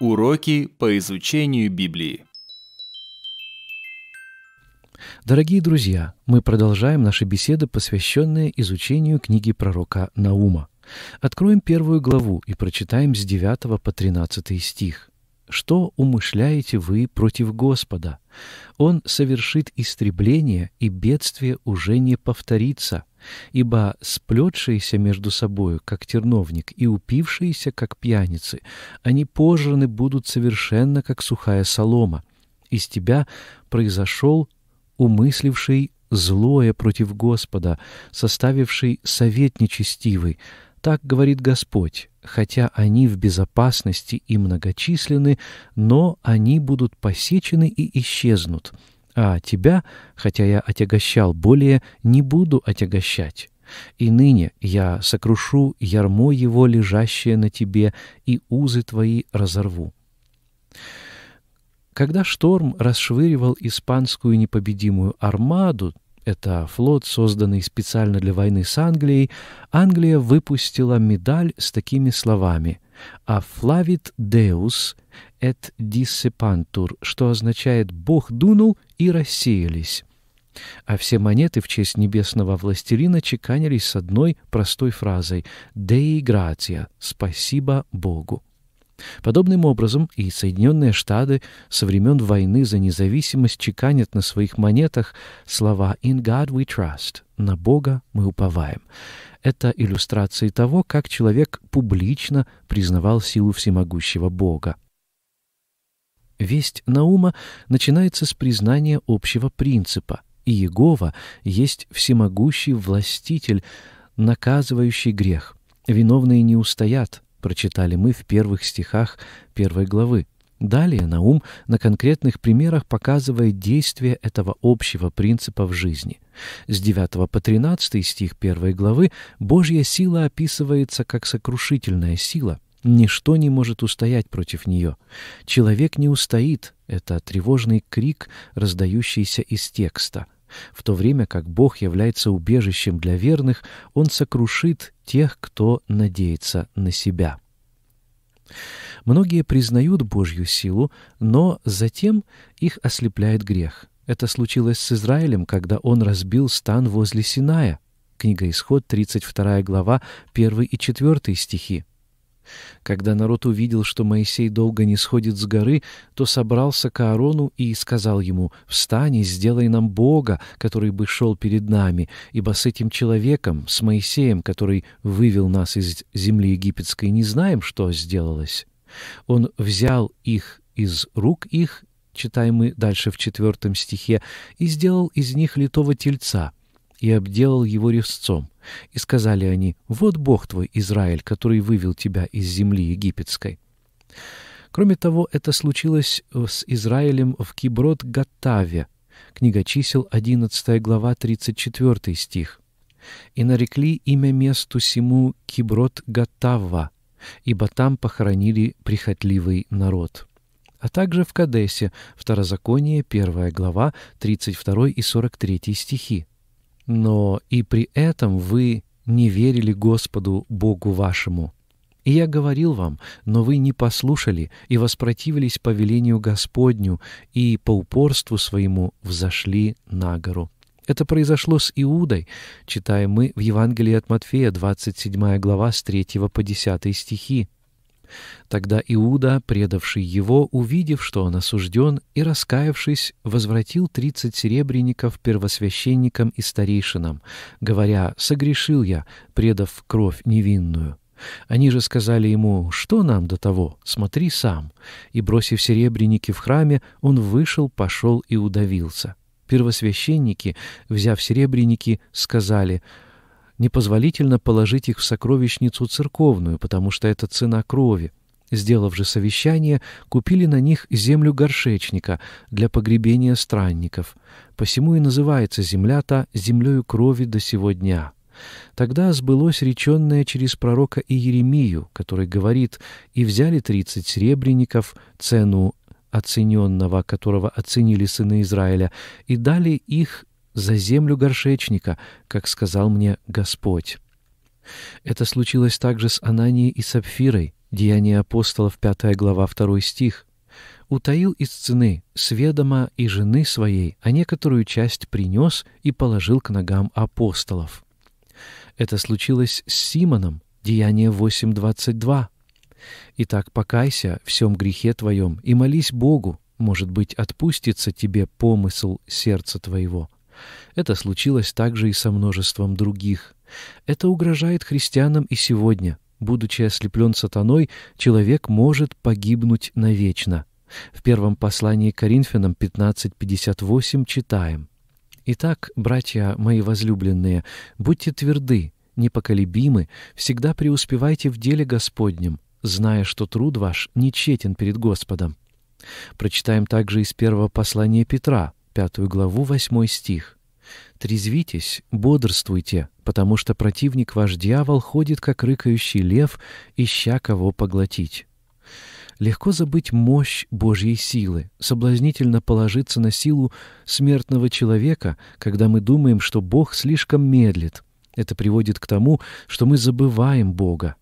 Уроки по изучению Библии. Дорогие друзья, мы продолжаем наши беседы, посвященные изучению книги пророка Наума. Откроем первую главу и прочитаем с 9 по 13 стих. Что умышляете вы против Господа? Он совершит истребление, и бедствие уже не повторится. Ибо сплетшиеся между собою, как терновник, и упившиеся, как пьяницы, они пожраны будут совершенно, как сухая солома. Из тебя произошел умысливший злое против Господа, составивший совет нечестивый. Так говорит Господь хотя они в безопасности и многочисленны, но они будут посечены и исчезнут. А тебя, хотя я отягощал более, не буду отягощать. И ныне я сокрушу ярмо его, лежащее на тебе, и узы твои разорву». Когда шторм расшвыривал испанскую непобедимую армаду, это флот, созданный специально для войны с Англией. Англия выпустила медаль с такими словами «А флавит деус et dissipantur", что означает «Бог дунул и рассеялись». А все монеты в честь небесного властелина чеканились с одной простой фразой "Dei Gratia", — «Спасибо Богу». Подобным образом и Соединенные Штаты со времен войны за независимость чеканят на своих монетах слова «In God we trust» — «На Бога мы уповаем». Это иллюстрации того, как человек публично признавал силу всемогущего Бога. Весть Наума начинается с признания общего принципа. И Иегова есть всемогущий властитель, наказывающий грех. Виновные не устоят, прочитали мы в первых стихах первой главы. Далее Наум на конкретных примерах показывает действие этого общего принципа в жизни. С 9 по 13 стих первой главы Божья сила описывается как сокрушительная сила. Ничто не может устоять против нее. Человек не устоит — это тревожный крик, раздающийся из текста — в то время как Бог является убежищем для верных, Он сокрушит тех, кто надеется на себя. Многие признают Божью силу, но затем их ослепляет грех. Это случилось с Израилем, когда он разбил стан возле Синая. Книга Исход, 32 глава, 1 и 4 стихи. Когда народ увидел, что Моисей долго не сходит с горы, то собрался к Аарону и сказал ему, «Встань и сделай нам Бога, который бы шел перед нами, ибо с этим человеком, с Моисеем, который вывел нас из земли египетской, не знаем, что сделалось». Он взял их из рук их, читаем мы дальше в четвертом стихе, и сделал из них литого тельца — и обделал его резцом. И сказали они, «Вот Бог твой, Израиль, который вывел тебя из земли египетской». Кроме того, это случилось э, с Израилем в киброд Гатаве, книга чисел 11 глава 34 стих. «И нарекли имя месту сему Киброд-Гаттава, ибо там похоронили прихотливый народ» а также в Кадесе, Второзаконие, 1 глава, 32 и 43 стихи но и при этом вы не верили Господу Богу вашему. И я говорил вам, но вы не послушали и воспротивились повелению Господню, и по упорству своему взошли на гору». Это произошло с Иудой, читаем мы в Евангелии от Матфея, 27 глава, с 3 по 10 стихи. Тогда Иуда, предавший его, увидев, что он осужден, и раскаявшись, возвратил тридцать серебряников первосвященникам и старейшинам, говоря «согрешил я, предав кровь невинную». Они же сказали ему, что нам до того, смотри сам. И, бросив серебряники в храме, он вышел, пошел и удавился. Первосвященники, взяв серебряники, сказали — непозволительно положить их в сокровищницу церковную, потому что это цена крови. Сделав же совещание, купили на них землю горшечника для погребения странников. Посему и называется земля та землею крови до сего дня. Тогда сбылось реченное через пророка Иеремию, который говорит «И взяли тридцать серебряников, цену оцененного, которого оценили сыны Израиля, и дали их за землю горшечника, как сказал мне Господь. Это случилось также с Ананией и Сапфирой, Деяние апостолов, 5 глава, 2 стих. «Утаил из цены, сведомо и жены своей, а некоторую часть принес и положил к ногам апостолов». Это случилось с Симоном, Деяние 8.22. «Итак, покайся всем грехе твоем и молись Богу, может быть, отпустится тебе помысл сердца твоего». Это случилось также и со множеством других. Это угрожает христианам и сегодня. Будучи ослеплен сатаной, человек может погибнуть навечно. В первом послании Коринфянам 15.58 читаем. «Итак, братья мои возлюбленные, будьте тверды, непоколебимы, всегда преуспевайте в деле Господнем, зная, что труд ваш нечетен перед Господом». Прочитаем также из первого послания Петра пятую главу, восьмой стих. «Трезвитесь, бодрствуйте, потому что противник ваш дьявол ходит, как рыкающий лев, ища кого поглотить». Легко забыть мощь Божьей силы, соблазнительно положиться на силу смертного человека, когда мы думаем, что Бог слишком медлит. Это приводит к тому, что мы забываем Бога.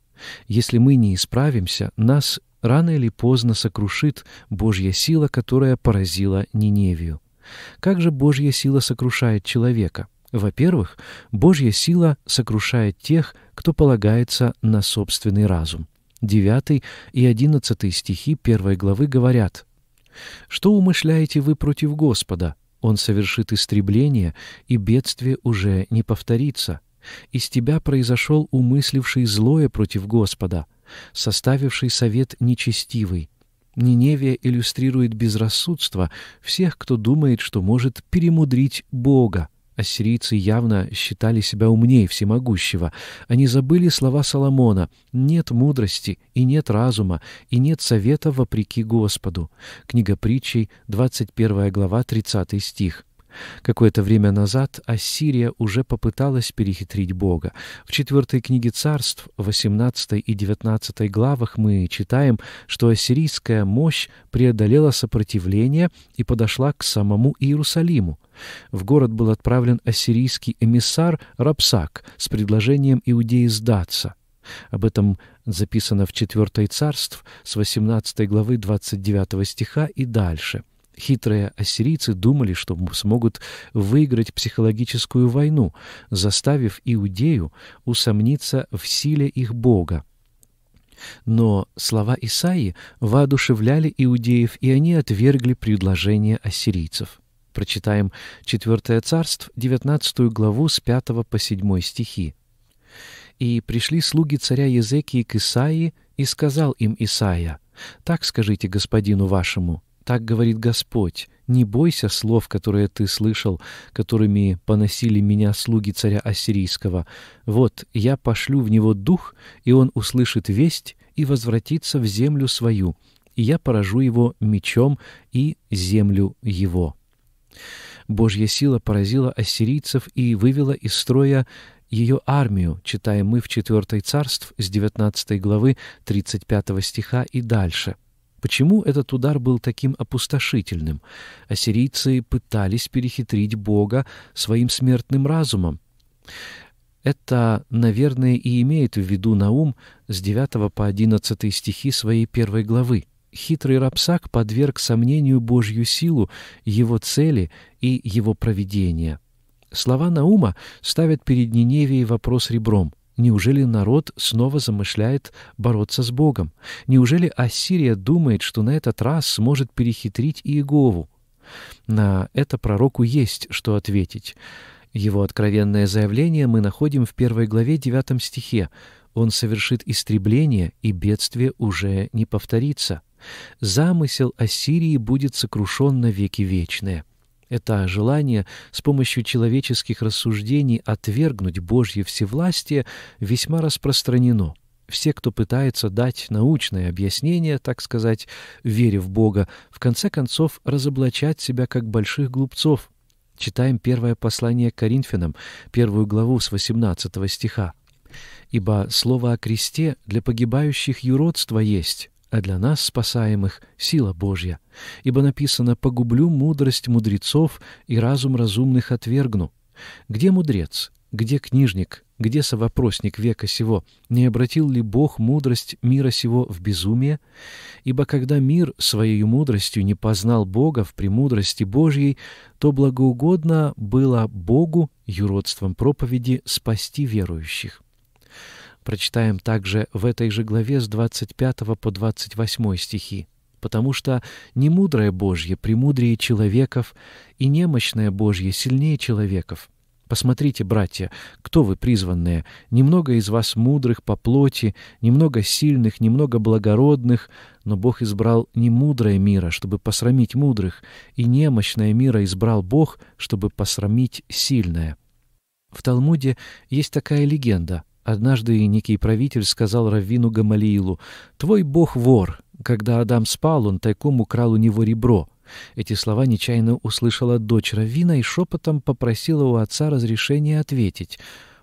Если мы не исправимся, нас рано или поздно сокрушит Божья сила, которая поразила Ниневию. Как же Божья сила сокрушает человека? Во-первых, Божья сила сокрушает тех, кто полагается на собственный разум. 9 и 11 стихи 1 главы говорят «Что умышляете вы против Господа? Он совершит истребление, и бедствие уже не повторится. Из тебя произошел умысливший злое против Господа, составивший совет нечестивый, Ниневия иллюстрирует безрассудство всех, кто думает, что может перемудрить Бога. Ассирийцы явно считали себя умнее всемогущего. Они забыли слова Соломона «нет мудрости и нет разума, и нет совета вопреки Господу». Книга притчей, 21 глава, 30 стих. Какое-то время назад Ассирия уже попыталась перехитрить Бога. В четвертой книге царств, 18 и 19 главах мы читаем, что ассирийская мощь преодолела сопротивление и подошла к самому Иерусалиму. В город был отправлен ассирийский эмиссар Рапсак с предложением Иудеи сдаться. Об этом записано в 4 царств с 18 главы 29 стиха и дальше. Хитрые ассирийцы думали, что смогут выиграть психологическую войну, заставив Иудею усомниться в силе их Бога. Но слова Исаии воодушевляли иудеев, и они отвергли предложение ассирийцев. Прочитаем 4 царство, 19 главу с 5 по 7 стихи. «И пришли слуги царя Езекии к Исаии, и сказал им Исаия, «Так скажите господину вашему, так говорит Господь, не бойся слов, которые ты слышал, которыми поносили меня слуги царя Ассирийского. Вот, я пошлю в него дух, и он услышит весть и возвратится в землю свою, и я поражу его мечом и землю его». Божья сила поразила ассирийцев и вывела из строя ее армию, читаем мы в 4 царств с 19 главы 35 стиха и дальше. Почему этот удар был таким опустошительным? Ассирийцы пытались перехитрить Бога своим смертным разумом. Это, наверное, и имеет в виду Наум с 9 по 11 стихи своей первой главы. Хитрый рабсак подверг сомнению Божью силу, его цели и его провидения. Слова Наума ставят перед Ниневией вопрос ребром. Неужели народ снова замышляет бороться с Богом? Неужели Ассирия думает, что на этот раз сможет перехитрить Иегову? На это пророку есть что ответить. Его откровенное заявление мы находим в первой главе девятом стихе. Он совершит истребление, и бедствие уже не повторится. Замысел Ассирии будет сокрушен на веки вечные. Это желание с помощью человеческих рассуждений отвергнуть Божье всевластие весьма распространено. Все, кто пытается дать научное объяснение, так сказать, вере в Бога, в конце концов разоблачать себя как больших глупцов. Читаем первое послание к Коринфянам, первую главу с 18 стиха. «Ибо слово о кресте для погибающих юродство есть, а для нас, спасаемых, сила Божья. Ибо написано «погублю мудрость мудрецов и разум разумных отвергну». Где мудрец? Где книжник? Где совопросник века сего? Не обратил ли Бог мудрость мира сего в безумие? Ибо когда мир своей мудростью не познал Бога в премудрости Божьей, то благоугодно было Богу юродством проповеди спасти верующих прочитаем также в этой же главе с 25 по 28 стихи. «Потому что немудрое Божье премудрее человеков, и немощное Божье сильнее человеков». Посмотрите, братья, кто вы призванные, немного из вас мудрых по плоти, немного сильных, немного благородных, но Бог избрал не мудрое мира, чтобы посрамить мудрых, и немощное мира избрал Бог, чтобы посрамить сильное. В Талмуде есть такая легенда. Однажды некий правитель сказал Раввину Гамалиилу, «Твой бог вор. Когда Адам спал, он тайком украл у него ребро». Эти слова нечаянно услышала дочь Раввина и шепотом попросила у отца разрешения ответить.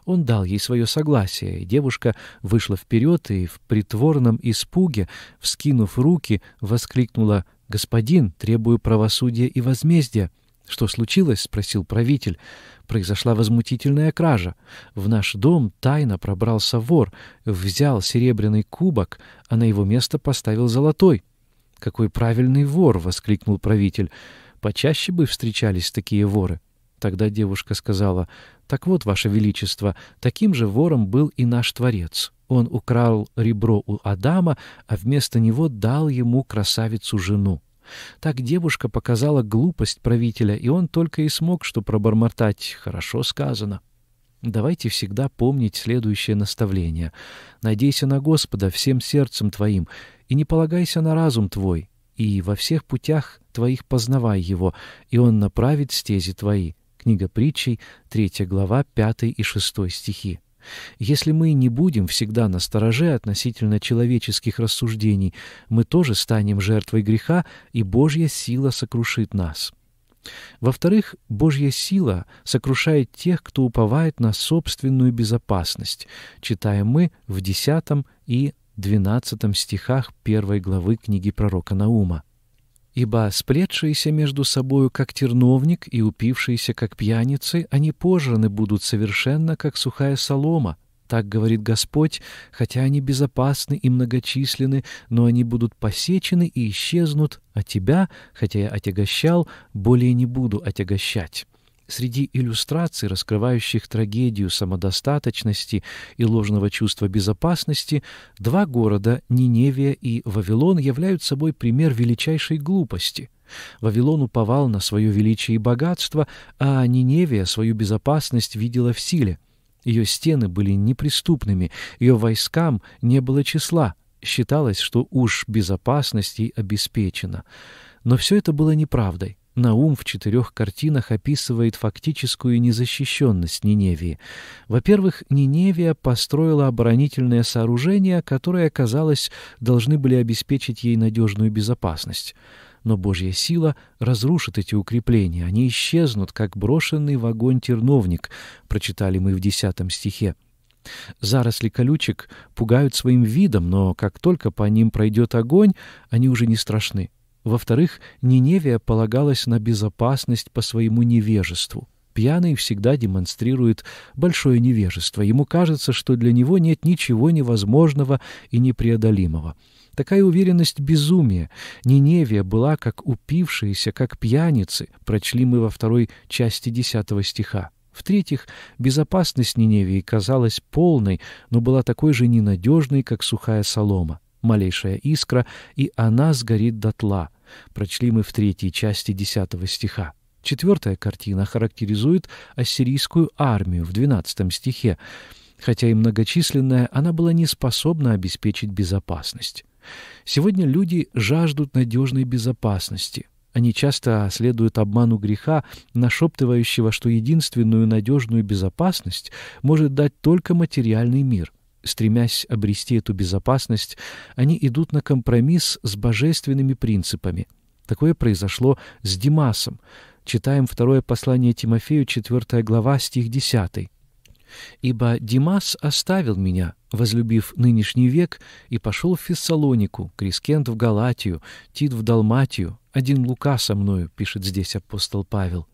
Он дал ей свое согласие, и девушка вышла вперед и в притворном испуге, вскинув руки, воскликнула «Господин, требую правосудия и возмездия». «Что случилось?» — спросил правитель произошла возмутительная кража. В наш дом тайно пробрался вор, взял серебряный кубок, а на его место поставил золотой. «Какой правильный вор!» — воскликнул правитель. «Почаще бы встречались такие воры». Тогда девушка сказала, «Так вот, Ваше Величество, таким же вором был и наш Творец. Он украл ребро у Адама, а вместо него дал ему красавицу-жену». Так девушка показала глупость правителя, и он только и смог что пробормотать. Хорошо сказано. Давайте всегда помнить следующее наставление. Надейся на Господа всем сердцем твоим, и не полагайся на разум твой, и во всех путях твоих познавай его, и он направит стези твои. Книга притчей, 3 глава, 5 и 6 стихи. Если мы не будем всегда настороже относительно человеческих рассуждений, мы тоже станем жертвой греха, и Божья сила сокрушит нас. Во-вторых, Божья сила сокрушает тех, кто уповает на собственную безопасность, читаем мы в 10 и 12 стихах 1 главы книги пророка Наума ибо сплетшиеся между собою, как терновник, и упившиеся, как пьяницы, они пожраны будут совершенно, как сухая солома. Так говорит Господь, хотя они безопасны и многочисленны, но они будут посечены и исчезнут, а тебя, хотя я отягощал, более не буду отягощать». Среди иллюстраций, раскрывающих трагедию самодостаточности и ложного чувства безопасности, два города, Ниневия и Вавилон, являются собой пример величайшей глупости. Вавилон уповал на свое величие и богатство, а Ниневия свою безопасность видела в силе. Ее стены были неприступными, ее войскам не было числа. Считалось, что уж безопасность ей обеспечена. Но все это было неправдой. Наум в четырех картинах описывает фактическую незащищенность Ниневии. Во-первых, Ниневия построила оборонительное сооружение, которое, казалось, должны были обеспечить ей надежную безопасность. Но Божья сила разрушит эти укрепления, они исчезнут, как брошенный в огонь терновник, прочитали мы в десятом стихе. Заросли колючек пугают своим видом, но как только по ним пройдет огонь, они уже не страшны. Во-вторых, Ниневия полагалась на безопасность по своему невежеству. Пьяный всегда демонстрирует большое невежество. Ему кажется, что для него нет ничего невозможного и непреодолимого. Такая уверенность — безумие. Ниневия была как упившиеся, как пьяницы, прочли мы во второй части десятого стиха. В-третьих, безопасность Ниневии казалась полной, но была такой же ненадежной, как сухая солома. Малейшая искра, и она сгорит дотла — прочли мы в третьей части десятого стиха. Четвертая картина характеризует ассирийскую армию в двенадцатом стихе. Хотя и многочисленная, она была не способна обеспечить безопасность. Сегодня люди жаждут надежной безопасности. Они часто следуют обману греха, нашептывающего, что единственную надежную безопасность может дать только материальный мир — стремясь обрести эту безопасность, они идут на компромисс с божественными принципами. Такое произошло с Димасом. Читаем второе послание Тимофею, 4 глава, стих 10. «Ибо Димас оставил меня, возлюбив нынешний век, и пошел в Фессалонику, Крискент в Галатию, Тит в Далматию, один Лука со мною», — пишет здесь апостол Павел.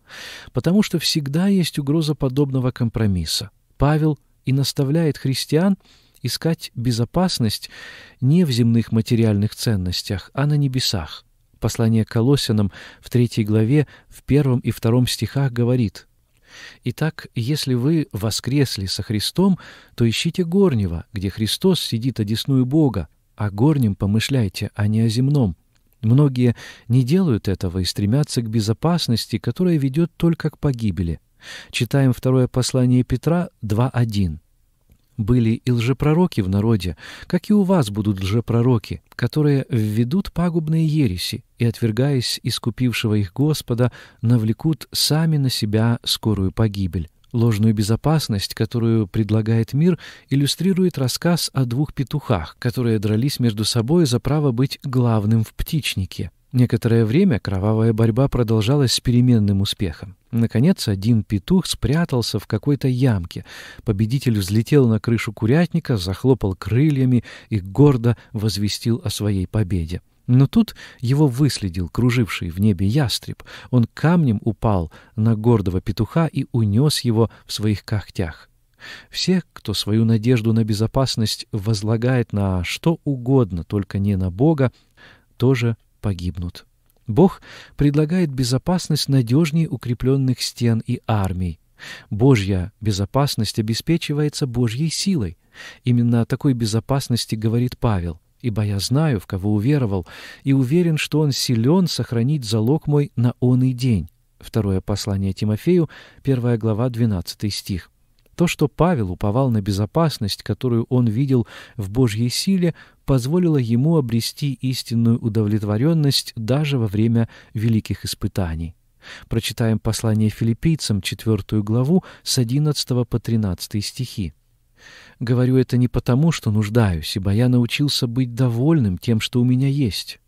«Потому что всегда есть угроза подобного компромисса. Павел — и наставляет христиан искать безопасность не в земных материальных ценностях, а на небесах. Послание к Колосянам в 3 главе, в 1 и 2 стихах говорит «Итак, если вы воскресли со Христом, то ищите горнего, где Христос сидит одесную Бога, а горнем помышляйте, а не о земном». Многие не делают этого и стремятся к безопасности, которая ведет только к погибели. Читаем второе послание Петра 2.1. «Были и лжепророки в народе, как и у вас будут лжепророки, которые введут пагубные ереси и, отвергаясь искупившего их Господа, навлекут сами на себя скорую погибель». Ложную безопасность, которую предлагает мир, иллюстрирует рассказ о двух петухах, которые дрались между собой за право быть главным в птичнике. Некоторое время кровавая борьба продолжалась с переменным успехом. Наконец, один петух спрятался в какой-то ямке. Победитель взлетел на крышу курятника, захлопал крыльями и гордо возвестил о своей победе. Но тут его выследил круживший в небе ястреб. Он камнем упал на гордого петуха и унес его в своих когтях. Все, кто свою надежду на безопасность возлагает на что угодно, только не на Бога, тоже погибнут. Бог предлагает безопасность надежнее укрепленных стен и армий. Божья безопасность обеспечивается Божьей силой. Именно о такой безопасности говорит Павел. «Ибо я знаю, в кого уверовал, и уверен, что он силен сохранить залог мой на он и день». Второе послание Тимофею, 1 глава, 12 стих. То, что Павел уповал на безопасность, которую он видел в Божьей силе, позволило ему обрести истинную удовлетворенность даже во время великих испытаний. Прочитаем послание филиппийцам, 4 главу, с 11 по 13 стихи. «Говорю это не потому, что нуждаюсь, ибо я научился быть довольным тем, что у меня есть».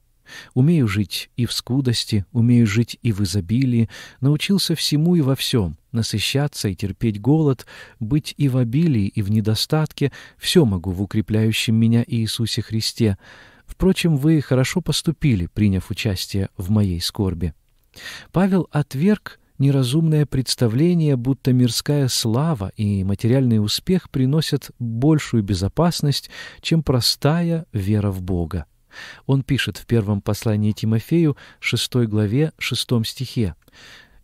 Умею жить и в скудости, умею жить и в изобилии, научился всему и во всем, насыщаться и терпеть голод, быть и в обилии, и в недостатке, все могу в укрепляющем меня Иисусе Христе. Впрочем, вы хорошо поступили, приняв участие в моей скорби». Павел отверг неразумное представление, будто мирская слава и материальный успех приносят большую безопасность, чем простая вера в Бога. Он пишет в первом послании Тимофею, 6 главе, 6 стихе,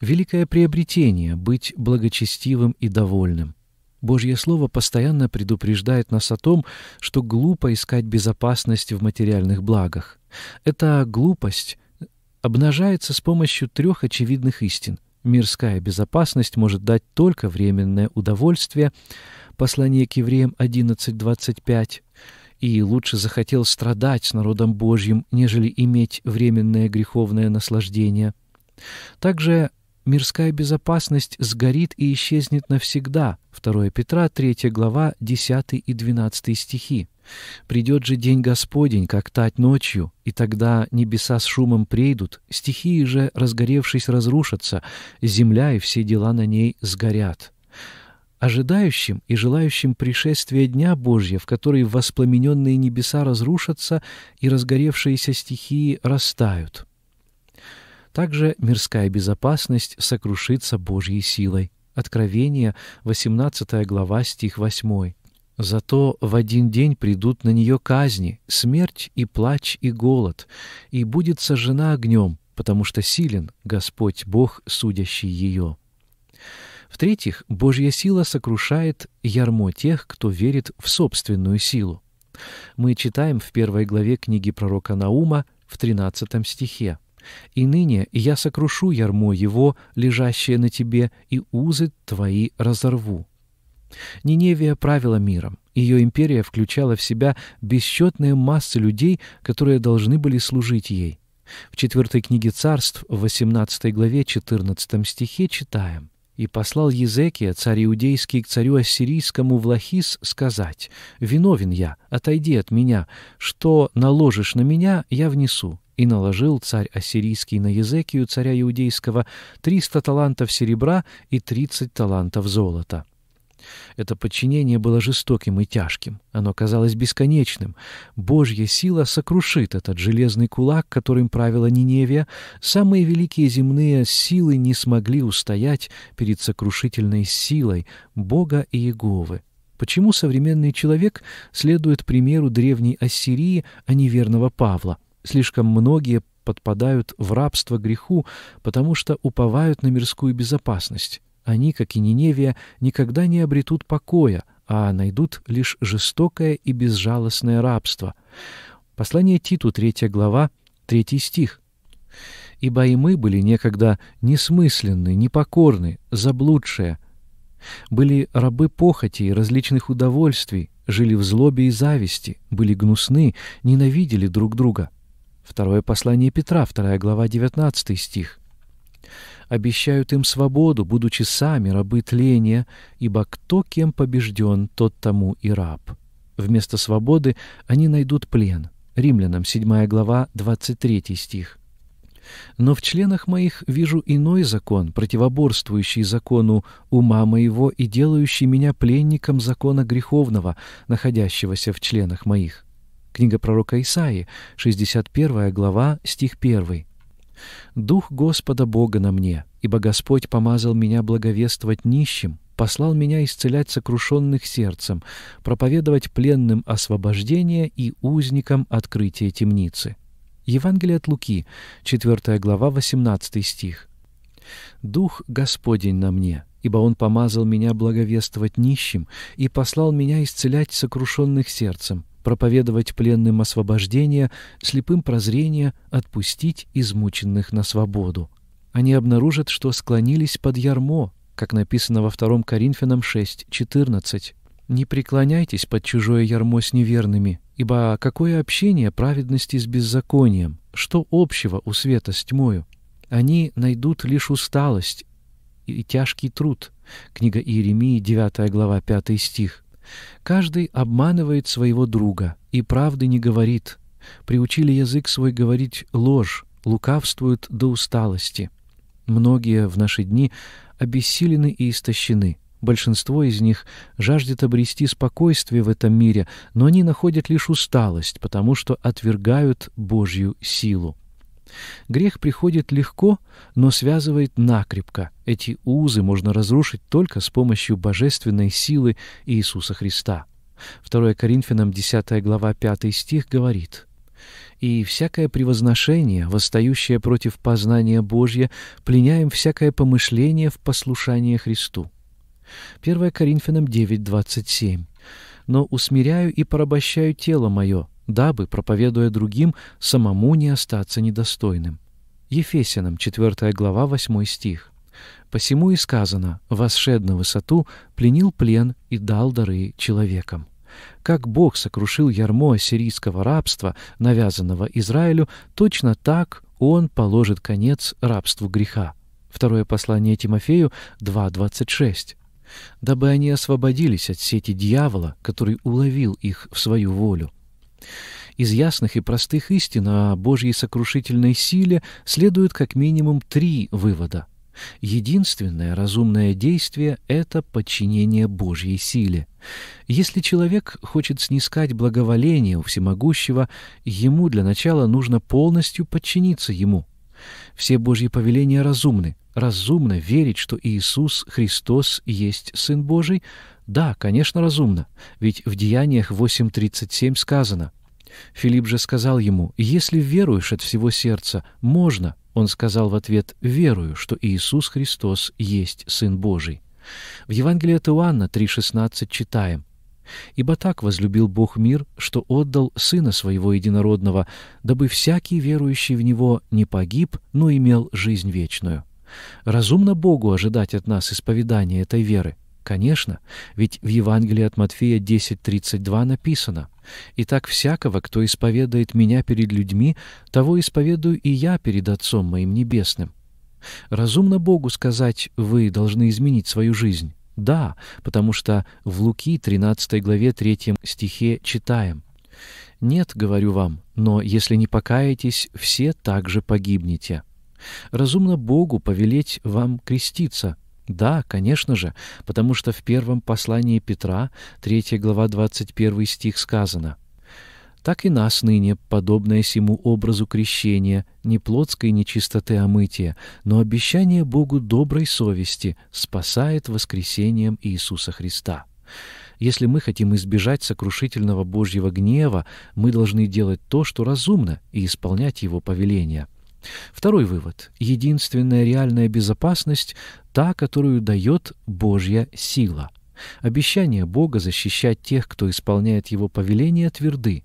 «Великое приобретение — быть благочестивым и довольным». Божье Слово постоянно предупреждает нас о том, что глупо искать безопасность в материальных благах. Эта глупость обнажается с помощью трех очевидных истин. Мирская безопасность может дать только временное удовольствие, послание к евреям 11.25, и лучше захотел страдать с народом Божьим, нежели иметь временное греховное наслаждение. Также мирская безопасность сгорит и исчезнет навсегда. 2 Петра, 3 глава, 10 и 12 стихи. Придет же день Господень, как тать ночью, и тогда небеса с шумом прийдут. стихии же, разгоревшись, разрушатся, земля и все дела на ней сгорят ожидающим и желающим пришествия Дня Божья, в который воспламененные небеса разрушатся и разгоревшиеся стихии растают. Также мирская безопасность сокрушится Божьей силой. Откровение, 18 глава, стих 8. Зато в один день придут на нее казни, смерть и плач и голод, и будет сожжена огнем, потому что силен Господь Бог, судящий ее. В-третьих, Божья сила сокрушает ярмо тех, кто верит в собственную силу. Мы читаем в первой главе книги пророка Наума в 13 стихе. «И ныне я сокрушу ярмо его, лежащее на тебе, и узы твои разорву». Ниневия правила миром. Ее империя включала в себя бесчетные массы людей, которые должны были служить ей. В четвертой книге царств, в 18 главе, 14 стихе читаем и послал Езекия, царь иудейский, к царю ассирийскому в Лахис сказать, «Виновен я, отойди от меня, что наложишь на меня, я внесу». И наложил царь ассирийский на Езекию, царя иудейского, триста талантов серебра и тридцать талантов золота. Это подчинение было жестоким и тяжким. Оно казалось бесконечным. Божья сила сокрушит этот железный кулак, которым правила Ниневия. Самые великие земные силы не смогли устоять перед сокрушительной силой Бога и Иеговы. Почему современный человек следует примеру древней Ассирии, а не верного Павла? Слишком многие подпадают в рабство греху, потому что уповают на мирскую безопасность. Они, как и Ниневия, никогда не обретут покоя, а найдут лишь жестокое и безжалостное рабство. Послание Титу, 3 глава, 3 стих. «Ибо и мы были некогда несмысленны, непокорны, заблудшие, были рабы похоти и различных удовольствий, жили в злобе и зависти, были гнусны, ненавидели друг друга». Второе послание Петра, 2 глава, 19 стих обещают им свободу, будучи сами рабы тления, ибо кто кем побежден, тот тому и раб. Вместо свободы они найдут плен. Римлянам 7 глава 23 стих. Но в членах моих вижу иной закон, противоборствующий закону ума моего и делающий меня пленником закона греховного, находящегося в членах моих. Книга пророка Исаии, 61 глава, стих 1. «Дух Господа Бога на мне, ибо Господь помазал меня благовествовать нищим, послал меня исцелять сокрушенных сердцем, проповедовать пленным освобождение и узникам открытие темницы». Евангелие от Луки, 4 глава, 18 стих. «Дух Господень на мне, ибо Он помазал меня благовествовать нищим и послал меня исцелять сокрушенных сердцем, проповедовать пленным освобождение, слепым прозрение, отпустить измученных на свободу. Они обнаружат, что склонились под ярмо, как написано во 2 Коринфянам 6:14. Не преклоняйтесь под чужое ярмо с неверными, ибо какое общение праведности с беззаконием? Что общего у света с тьмою? Они найдут лишь усталость и тяжкий труд. Книга Иеремии, 9 глава, 5 стих. Каждый обманывает своего друга и правды не говорит. Приучили язык свой говорить ложь, лукавствуют до усталости. Многие в наши дни обессилены и истощены. Большинство из них жаждет обрести спокойствие в этом мире, но они находят лишь усталость, потому что отвергают Божью силу. Грех приходит легко, но связывает накрепко. Эти узы можно разрушить только с помощью божественной силы Иисуса Христа. 2 Коринфянам 10 глава 5 стих говорит «И всякое превозношение, восстающее против познания Божья, пленяем всякое помышление в послушание Христу». 1 Коринфянам 9, 27 «Но усмиряю и порабощаю тело мое, дабы, проповедуя другим, самому не остаться недостойным. Ефесянам, 4 глава, 8 стих. «Посему и сказано, восшед на высоту, пленил плен и дал дары человекам». Как Бог сокрушил ярмо ассирийского рабства, навязанного Израилю, точно так Он положит конец рабству греха. Второе послание Тимофею 2.26 дабы они освободились от сети дьявола, который уловил их в свою волю. Из ясных и простых истин о Божьей сокрушительной силе следует как минимум три вывода. Единственное разумное действие — это подчинение Божьей силе. Если человек хочет снискать благоволение у всемогущего, ему для начала нужно полностью подчиниться ему. Все Божьи повеления разумны. Разумно верить, что Иисус Христос есть Сын Божий, да, конечно, разумно, ведь в Деяниях 8.37 сказано. Филипп же сказал ему, «Если веруешь от всего сердца, можно». Он сказал в ответ, «Верую, что Иисус Христос есть Сын Божий». В Евангелии от Иоанна 3.16 читаем, «Ибо так возлюбил Бог мир, что отдал Сына Своего Единородного, дабы всякий верующий в Него не погиб, но имел жизнь вечную». Разумно Богу ожидать от нас исповедания этой веры. Конечно, ведь в Евангелии от Матфея 10.32 написано «Итак всякого, кто исповедает меня перед людьми, того исповедую и я перед Отцом моим Небесным». Разумно Богу сказать «Вы должны изменить свою жизнь». Да, потому что в Луки 13 главе 3 стихе читаем «Нет, говорю вам, но если не покаетесь, все также погибнете». Разумно Богу повелеть вам креститься – да, конечно же, потому что в первом послании Петра, 3 глава 21 стих сказано «Так и нас ныне, подобное сему образу крещения, не плотской нечистоты омытия, но обещание Богу доброй совести спасает воскресением Иисуса Христа». Если мы хотим избежать сокрушительного Божьего гнева, мы должны делать то, что разумно, и исполнять Его повеления – Второй вывод. Единственная реальная безопасность — та, которую дает Божья сила. Обещание Бога защищать тех, кто исполняет Его повеление, тверды.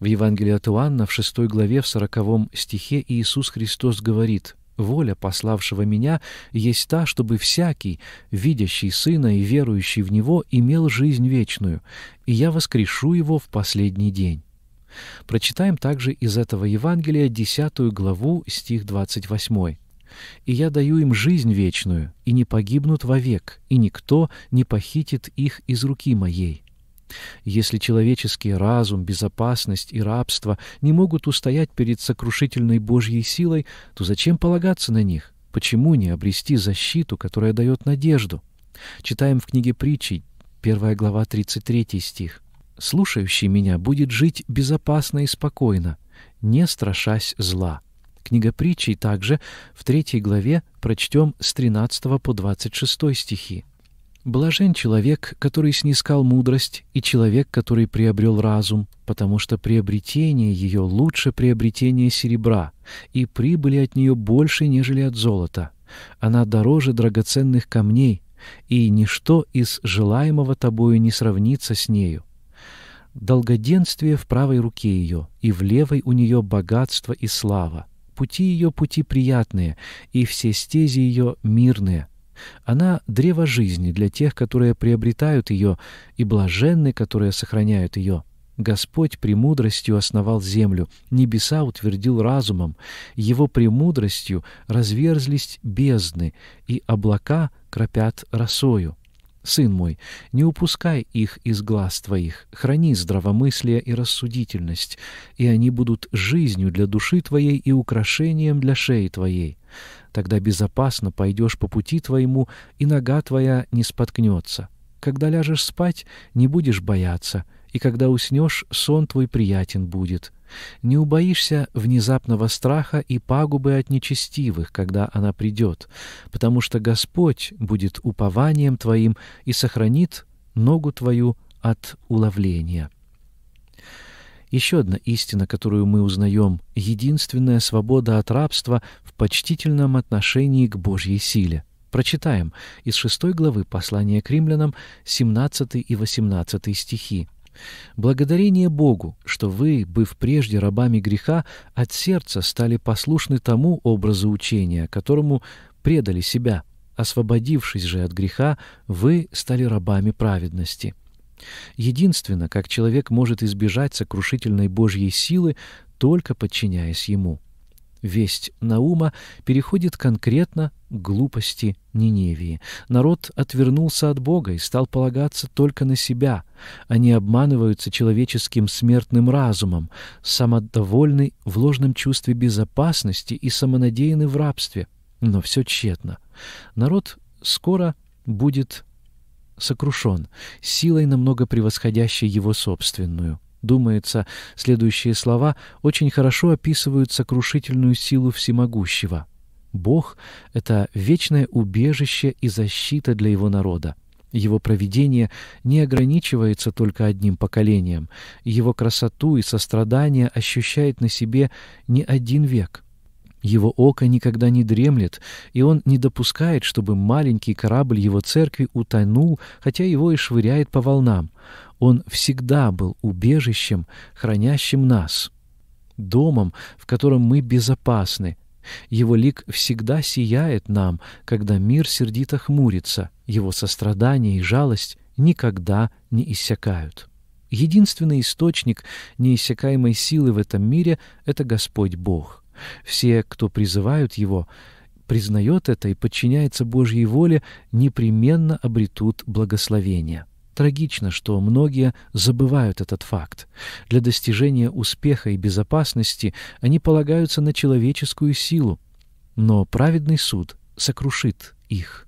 В Евангелии от Иоанна в 6 главе в 40 стихе Иисус Христос говорит «Воля пославшего Меня есть та, чтобы всякий, видящий Сына и верующий в Него, имел жизнь вечную, и Я воскрешу его в последний день». Прочитаем также из этого Евангелия 10 главу, стих 28. «И я даю им жизнь вечную, и не погибнут вовек, и никто не похитит их из руки моей». Если человеческий разум, безопасность и рабство не могут устоять перед сокрушительной Божьей силой, то зачем полагаться на них? Почему не обрести защиту, которая дает надежду? Читаем в книге притчей, 1 глава, 33 стих слушающий меня будет жить безопасно и спокойно, не страшась зла. Книга притчей также в третьей главе прочтем с 13 по 26 стихи. «Блажен человек, который снискал мудрость, и человек, который приобрел разум, потому что приобретение ее лучше приобретения серебра, и прибыли от нее больше, нежели от золота. Она дороже драгоценных камней, и ничто из желаемого тобою не сравнится с нею долгоденствие в правой руке ее, и в левой у нее богатство и слава. Пути ее пути приятные, и все стези ее мирные. Она — древо жизни для тех, которые приобретают ее, и блаженны, которые сохраняют ее. Господь премудростью основал землю, небеса утвердил разумом, его премудростью разверзлись бездны, и облака кропят росою. Сын мой, не упускай их из глаз твоих, храни здравомыслие и рассудительность, и они будут жизнью для души твоей и украшением для шеи твоей. Тогда безопасно пойдешь по пути твоему, и нога твоя не споткнется. Когда ляжешь спать, не будешь бояться, и когда уснешь, сон твой приятен будет. Не убоишься внезапного страха и пагубы от нечестивых, когда она придет, потому что Господь будет упованием твоим и сохранит ногу твою от уловления». Еще одна истина, которую мы узнаем — единственная свобода от рабства в почтительном отношении к Божьей силе. Прочитаем из 6 главы послания к римлянам 17 и 18 стихи. Благодарение Богу, что вы, быв прежде рабами греха, от сердца стали послушны тому образу учения, которому предали себя. Освободившись же от греха, вы стали рабами праведности. Единственно, как человек может избежать сокрушительной Божьей силы, только подчиняясь Ему. Весть Наума переходит конкретно к глупости Ниневии. Народ отвернулся от Бога и стал полагаться только на себя. Они обманываются человеческим смертным разумом, самодовольны в ложном чувстве безопасности и самонадеяны в рабстве. Но все тщетно. Народ скоро будет сокрушен, силой намного превосходящей его собственную. Думается, следующие слова очень хорошо описывают сокрушительную силу всемогущего. Бог — это вечное убежище и защита для его народа. Его провидение не ограничивается только одним поколением. Его красоту и сострадание ощущает на себе не один век — его око никогда не дремлет, и он не допускает, чтобы маленький корабль его церкви утонул, хотя его и швыряет по волнам. Он всегда был убежищем, хранящим нас, домом, в котором мы безопасны. Его лик всегда сияет нам, когда мир сердито хмурится, его сострадание и жалость никогда не иссякают. Единственный источник неиссякаемой силы в этом мире — это Господь Бог — все, кто призывают его, признает это и подчиняется Божьей воле, непременно обретут благословение. Трагично, что многие забывают этот факт. Для достижения успеха и безопасности они полагаются на человеческую силу, но праведный суд сокрушит их.